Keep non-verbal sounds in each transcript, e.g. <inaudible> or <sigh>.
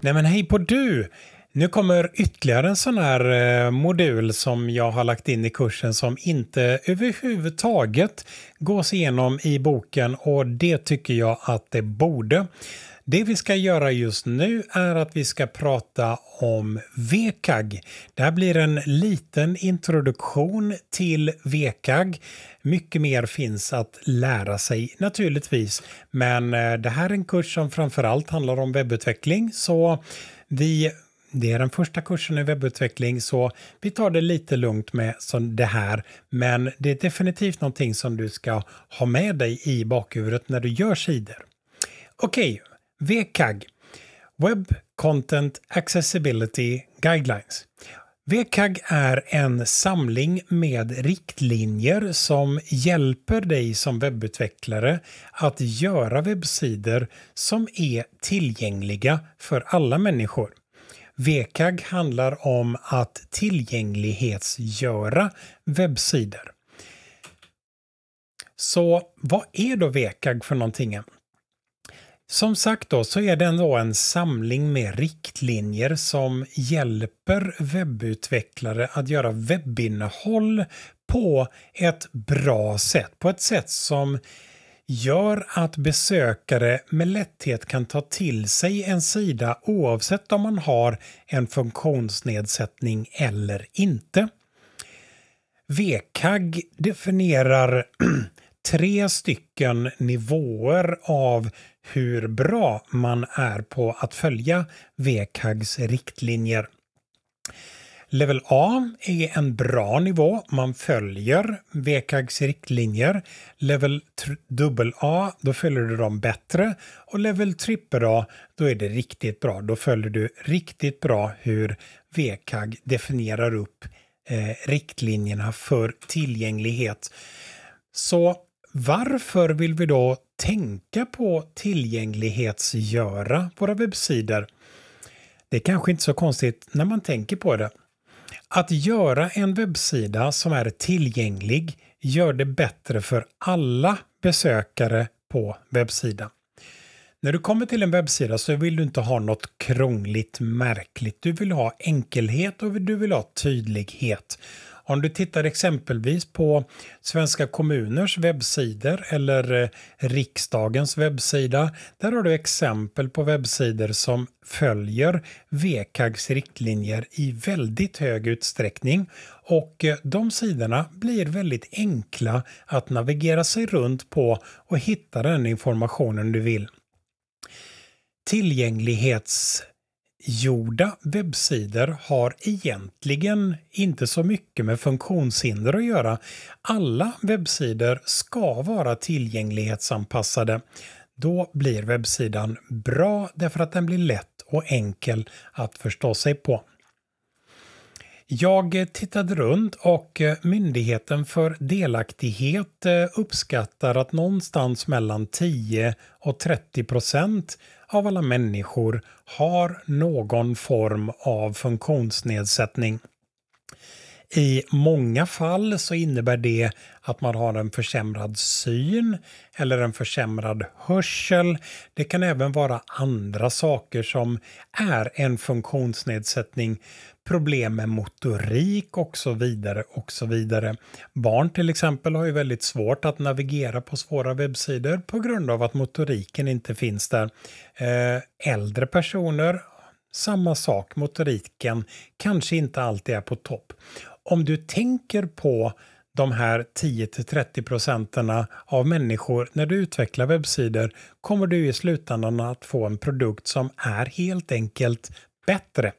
Nej men hej på du! Nu kommer ytterligare en sån här eh, modul som jag har lagt in i kursen som inte överhuvudtaget gås igenom i boken och det tycker jag att det borde. Det vi ska göra just nu är att vi ska prata om VKAG. Det här blir en liten introduktion till VKAG. Mycket mer finns att lära sig naturligtvis, men eh, det här är en kurs som framför allt handlar om webbutveckling, så vi det är den första kursen i webbutveckling så vi tar det lite lugnt med det här. Men det är definitivt någonting som du ska ha med dig i bakhuvudet när du gör sidor. Okej, WCAG, Web Content Accessibility Guidelines. WCAG är en samling med riktlinjer som hjälper dig som webbutvecklare att göra webbsidor som är tillgängliga för alla människor. WCAG handlar om att tillgänglighetsgöra webbsidor. Så vad är då WCAG för någonting? Som sagt då så är det ändå en samling med riktlinjer som hjälper webbutvecklare att göra webbinnehåll på ett bra sätt. På ett sätt som gör att besökare med lätthet kan ta till sig en sida oavsett om man har en funktionsnedsättning eller inte. VKAG definierar <clears throat> tre stycken nivåer av hur bra man är på att följa WCAGs riktlinjer. Level A är en bra nivå, man följer WCAGs riktlinjer. Level AA, då följer du dem bättre. Och Level AAA, då är det riktigt bra. Då följer du riktigt bra hur WCAG definierar upp eh, riktlinjerna för tillgänglighet. Så varför vill vi då tänka på tillgänglighetsgöra våra webbsidor? Det är kanske inte så konstigt när man tänker på det. Att göra en webbsida som är tillgänglig gör det bättre för alla besökare på webbsidan. När du kommer till en webbsida så vill du inte ha något krångligt, märkligt. Du vill ha enkelhet och du vill ha tydlighet. Om du tittar exempelvis på svenska kommuners webbsidor eller eh, riksdagens webbsida, där har du exempel på webbsidor som följer WCAGs riktlinjer i väldigt hög utsträckning och eh, de sidorna blir väldigt enkla att navigera sig runt på och hitta den informationen du vill. Tillgänglighets Gjorda webbsidor har egentligen inte så mycket med funktionshinder att göra. Alla webbsidor ska vara tillgänglighetsanpassade. Då blir webbsidan bra därför att den blir lätt och enkel att förstå sig på. Jag tittade runt och eh, Myndigheten för delaktighet eh, uppskattar att någonstans mellan 10 och 30 procent av alla människor har någon form av funktionsnedsättning. I många fall så innebär det att man har en försämrad syn eller en försämrad hörsel. Det kan även vara andra saker som är en funktionsnedsättning, problem med motorik och så vidare och så vidare. Barn till exempel har ju väldigt svårt att navigera på svåra webbsidor på grund av att motoriken inte finns där. Eh, äldre personer samma sak, motoriken kanske inte alltid är på topp om du tänker på de här 10-30 procenten av människor när du utvecklar webbsidor kommer du i slutändan att få en produkt som är helt enkelt bättre.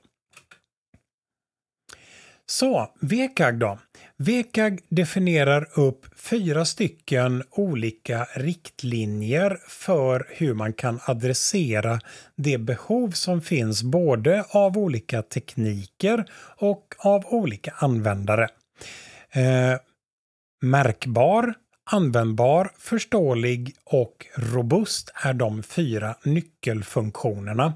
Så, VKAG då? WCAG definierar upp fyra stycken olika riktlinjer för hur man kan adressera det behov som finns både av olika tekniker och av olika användare. Eh, märkbar användbar, förståelig och robust är de fyra nyckelfunktionerna.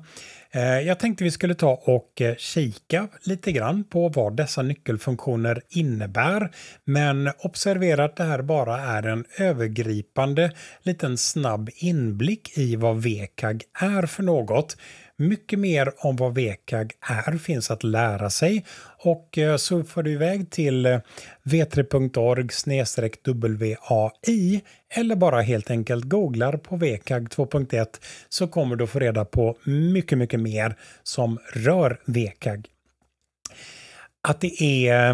Eh, jag tänkte vi skulle ta och eh, kika lite grann på vad dessa nyckelfunktioner innebär. Men observera att det här bara är en övergripande liten snabb inblick i vad VKG är för något. Mycket mer om vad WCAG är finns att lära sig och eh, surfar du iväg till eh, v3.org WAI eller bara helt enkelt googlar på WCAG 2.1 så kommer du få reda på mycket, mycket mer som rör WCAG. Att det är eh,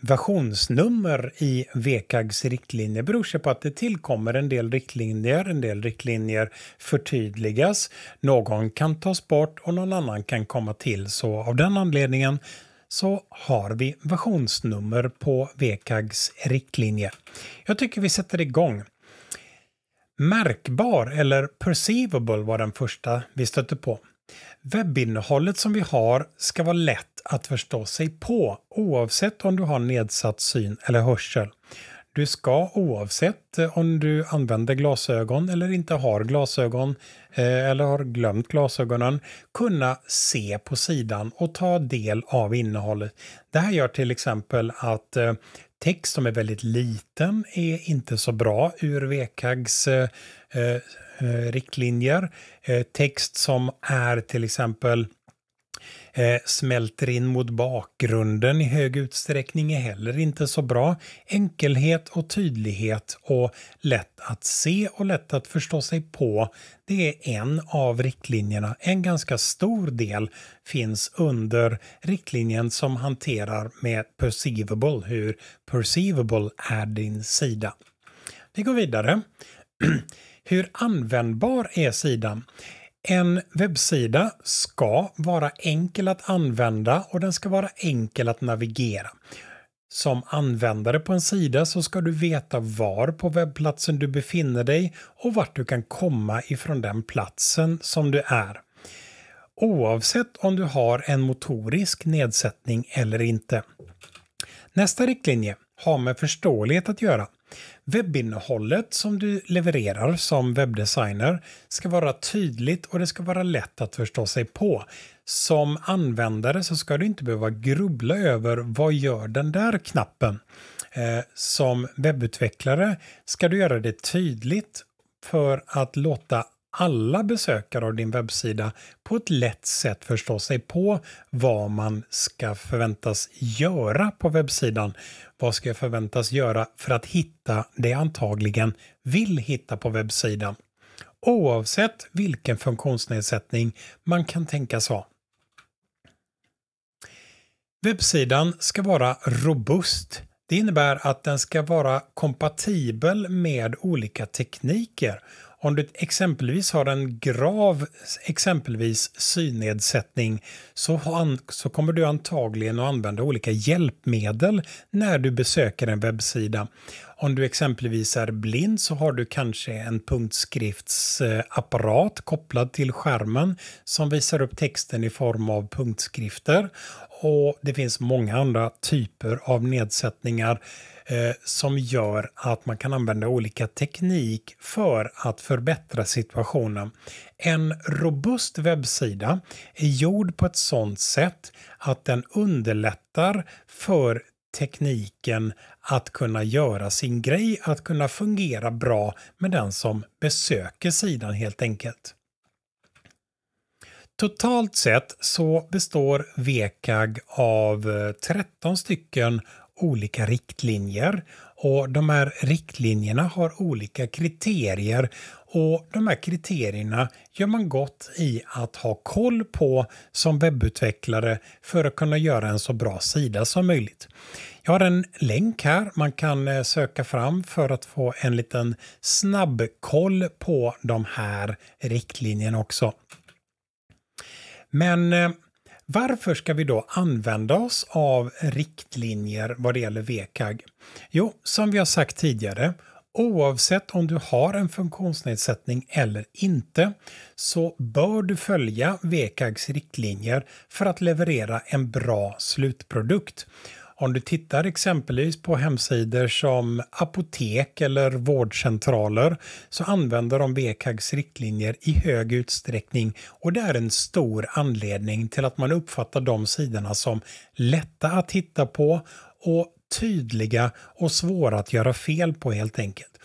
versionsnummer i WCAGs riktlinjer beror sig på att det tillkommer en del riktlinjer, en del riktlinjer förtydligas, någon kan tas bort och någon annan kan komma till. Så av den anledningen så har vi versionsnummer på WCAGs riktlinjer. Jag tycker vi sätter igång. Märkbar eller perceivable var den första vi stötte på. Webbinnehållet som vi har ska vara lätt att förstå sig på oavsett om du har nedsatt syn eller hörsel. Du ska oavsett eh, om du använder glasögon eller inte har glasögon eh, eller har glömt glasögonen kunna se på sidan och ta del av innehållet. Det här gör till exempel att eh, text som är väldigt liten är inte så bra ur WCAGs eh, eh, eh, riktlinjer. Eh, text som är till exempel Eh, smälter in mot bakgrunden i hög utsträckning är heller inte så bra. Enkelhet och tydlighet och lätt att se och lätt att förstå sig på, det är en av riktlinjerna. En ganska stor del finns under riktlinjen som hanterar med perceivable, hur perceivable är din sida. Vi går vidare. <clears throat> Hur användbar är sidan? En webbsida ska vara enkel att använda och den ska vara enkel att navigera. Som användare på en sida så ska du veta var på webbplatsen du befinner dig och vart du kan komma ifrån den platsen som du är. Oavsett om du har en motorisk nedsättning eller inte. Nästa riktlinje har med förståelighet att göra. Webbinnehållet som du levererar som webbdesigner ska vara tydligt och det ska vara lätt att förstå sig på. Som användare så ska du inte behöva grubbla över vad gör den där knappen? Eh, som webbutvecklare ska du göra det tydligt för att låta alla besökare av din webbsida på ett lätt sätt förstå sig på vad man ska förväntas göra på webbsidan. Vad ska jag förväntas göra för att hitta det jag antagligen vill hitta på webbsidan? Oavsett vilken funktionsnedsättning man kan tänkas ha. Webbsidan ska vara robust. Det innebär att den ska vara kompatibel med olika tekniker om du exempelvis har en grav exempelvis synnedsättning så, an, så kommer du antagligen att använda olika hjälpmedel när du besöker en webbsida. Om du exempelvis är blind så har du kanske en punktskriftsapparat kopplad till skärmen som visar upp texten i form av punktskrifter. Och det finns många andra typer av nedsättningar eh, som gör att man kan använda olika teknik för att förbättra situationen. En robust webbsida är gjord på ett sådant sätt att den underlättar för tekniken att kunna göra sin grej, att kunna fungera bra med den som besöker sidan helt enkelt. Totalt sett så består VKAG av 13 eh, stycken olika riktlinjer och de här riktlinjerna har olika kriterier och de här kriterierna gör man gott i att ha koll på som webbutvecklare för att kunna göra en så bra sida som möjligt. Jag har en länk här man kan eh, söka fram för att få en liten snabbkoll på de här riktlinjerna också. Men eh, varför ska vi då använda oss av riktlinjer vad det gäller VKAG? Jo, som vi har sagt tidigare, oavsett om du har en funktionsnedsättning eller inte så bör du följa VKAGs riktlinjer för att leverera en bra slutprodukt. Om du tittar exempelvis på hemsidor som apotek eller vårdcentraler så använder de WCAGs riktlinjer i hög utsträckning och det är en stor anledning till att man uppfattar de sidorna som lätta att titta på och tydliga och svåra att göra fel på helt enkelt.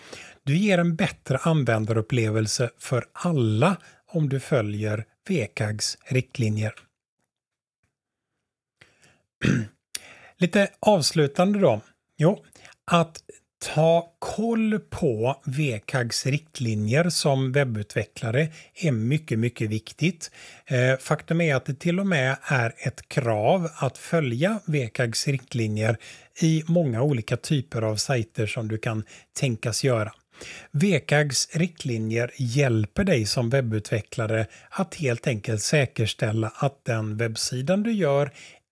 Du ger en bättre användarupplevelse för alla om du följer WCAGs riktlinjer. Lite avslutande då. Jo, att ta koll på WCAGs riktlinjer som webbutvecklare är mycket, mycket viktigt. Eh, faktum är att det till och med är ett krav att följa WCAGs riktlinjer i många olika typer av sajter som du kan tänkas göra. WCAGs riktlinjer hjälper dig som webbutvecklare att helt enkelt säkerställa att den webbsidan du gör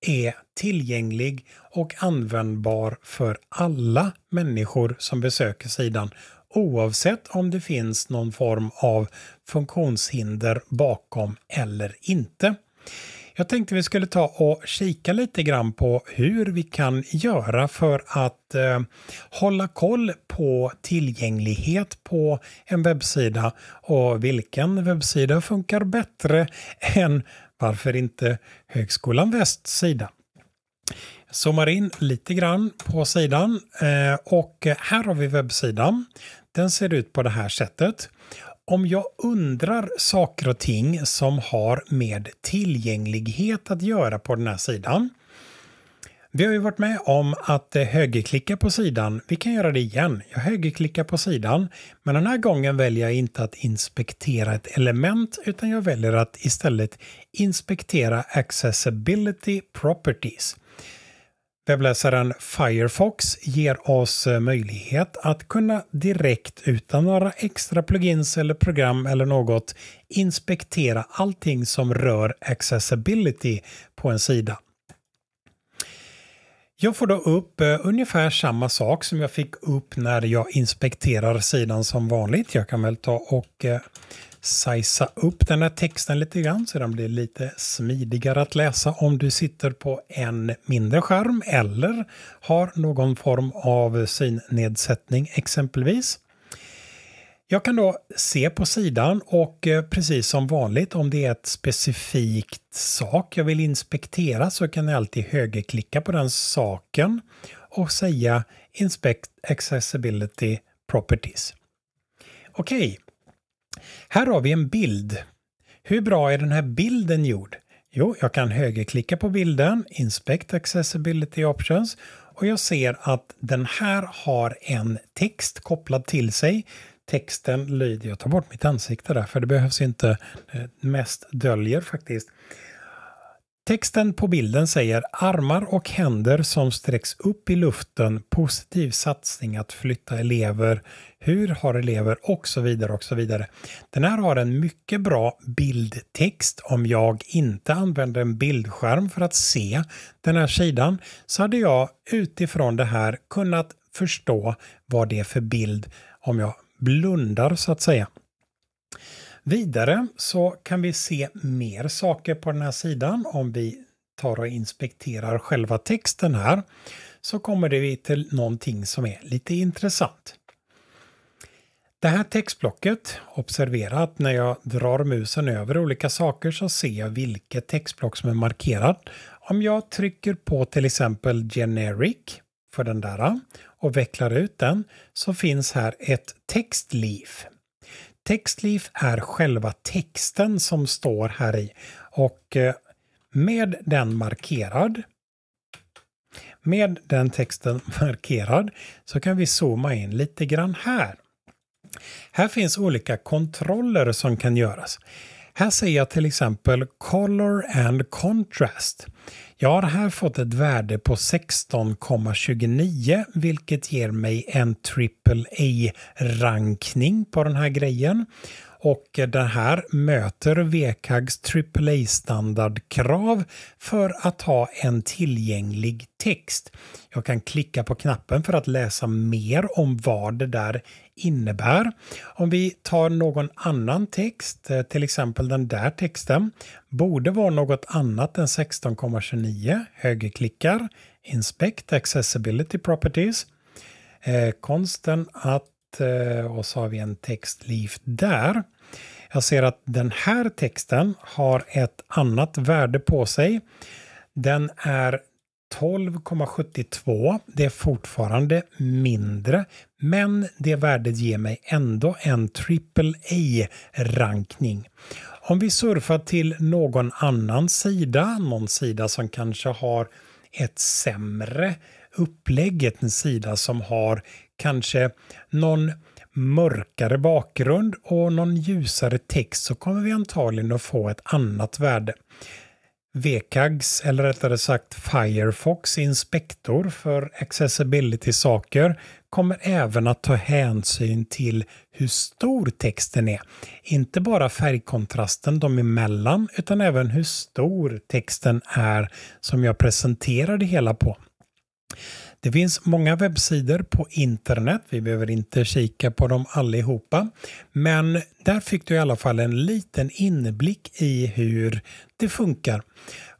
är tillgänglig och användbar för alla människor som besöker sidan oavsett om det finns någon form av funktionshinder bakom eller inte. Jag tänkte vi skulle ta och kika lite grann på hur vi kan göra för att eh, hålla koll på tillgänglighet på en webbsida och vilken webbsida funkar bättre än varför inte Högskolan Västs sida? Jag zoomar in lite grann på sidan eh, och här har vi webbsidan. Den ser ut på det här sättet. Om jag undrar saker och ting som har med tillgänglighet att göra på den här sidan vi har ju varit med om att eh, högerklicka på sidan. Vi kan göra det igen. Jag högerklickar på sidan, men den här gången väljer jag inte att inspektera ett element utan jag väljer att istället inspektera Accessibility Properties. Webbläsaren Firefox ger oss eh, möjlighet att kunna direkt utan några extra plugins eller program eller något inspektera allting som rör accessibility på en sida. Jag får då upp eh, ungefär samma sak som jag fick upp när jag inspekterar sidan som vanligt. Jag kan väl ta och eh, sizea upp den här texten lite grann så den blir lite smidigare att läsa om du sitter på en mindre skärm eller har någon form av synnedsättning exempelvis. Jag kan då se på sidan och eh, precis som vanligt om det är ett specifikt sak jag vill inspektera så kan jag alltid högerklicka på den saken och säga Inspect Accessibility Properties. Okej, här har vi en bild. Hur bra är den här bilden gjord? Jo, jag kan högerklicka på bilden, Inspect Accessibility Options och jag ser att den här har en text kopplad till sig Texten lyder, jag tar bort mitt ansikte där, för det behövs inte, eh, mest döljer faktiskt. Texten på bilden säger armar och händer som sträcks upp i luften, positiv satsning att flytta elever, hur har elever och så vidare och så vidare. Den här har en mycket bra bildtext. Om jag inte använder en bildskärm för att se den här sidan så hade jag utifrån det här kunnat förstå vad det är för bild om jag blundar så att säga. Vidare så kan vi se mer saker på den här sidan om vi tar och inspekterar själva texten här så kommer vi till någonting som är lite intressant. Det här textblocket, observera att när jag drar musen över olika saker så ser jag vilket textblock som är markerat. Om jag trycker på till exempel Generic för den där eh, och vecklar ut den så finns här ett textleaf. Textleaf är själva texten som står här i och eh, med den markerad med den texten <laughs> markerad så kan vi zooma in lite grann här. Här finns olika kontroller som kan göras. Här ser jag till exempel Color and Contrast. Jag har här fått ett värde på 16,29 vilket ger mig en AAA-rankning på den här grejen. Och det här möter WCAGs AAA-standardkrav för att ha en tillgänglig text. Jag kan klicka på knappen för att läsa mer om vad det där innebär. Om vi tar någon annan text, eh, till exempel den där texten, borde vara något annat än 16,29, högerklickar, Inspect Accessibility Properties. Eh, konsten att, eh, och så har vi en textliv där, jag ser att den här texten har ett annat värde på sig. Den är 12,72. Det är fortfarande mindre, men det värdet ger mig ändå en AAA-rankning. Om vi surfar till någon annan sida, någon sida som kanske har ett sämre upplägg, en sida som har kanske någon mörkare bakgrund och någon ljusare text så kommer vi antagligen att få ett annat värde. VKAGs, eller rättare sagt Firefox Inspektor för accessibility-saker kommer även att ta hänsyn till hur stor texten är. Inte bara färgkontrasten de emellan utan även hur stor texten är som jag presenterar det hela på. Det finns många webbsidor på internet. Vi behöver inte kika på dem allihopa. Men där fick du i alla fall en liten inblick i hur det funkar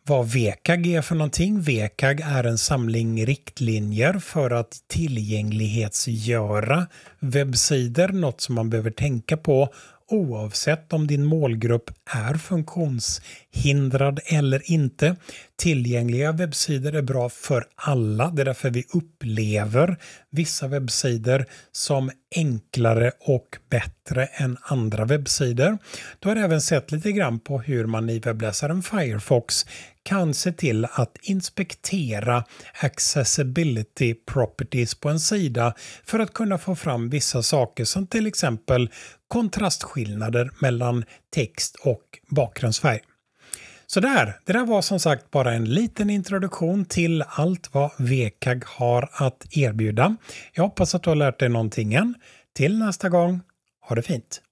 vad VKG är för någonting. VKG är en samling riktlinjer för att tillgänglighetsgöra webbsidor, något som man behöver tänka på oavsett om din målgrupp är funktions hindrad eller inte. Tillgängliga webbsidor är bra för alla. Det är därför vi upplever vissa webbsidor som enklare och bättre än andra webbsidor. Du har även sett lite grann på hur man i webbläsaren Firefox kan se till att inspektera accessibility properties på en sida för att kunna få fram vissa saker som till exempel kontrastskillnader mellan text och bakgrundsfärg. Sådär, det där var som sagt bara en liten introduktion till allt vad VKAG har att erbjuda. Jag hoppas att du har lärt dig någonting än. Till nästa gång, ha det fint!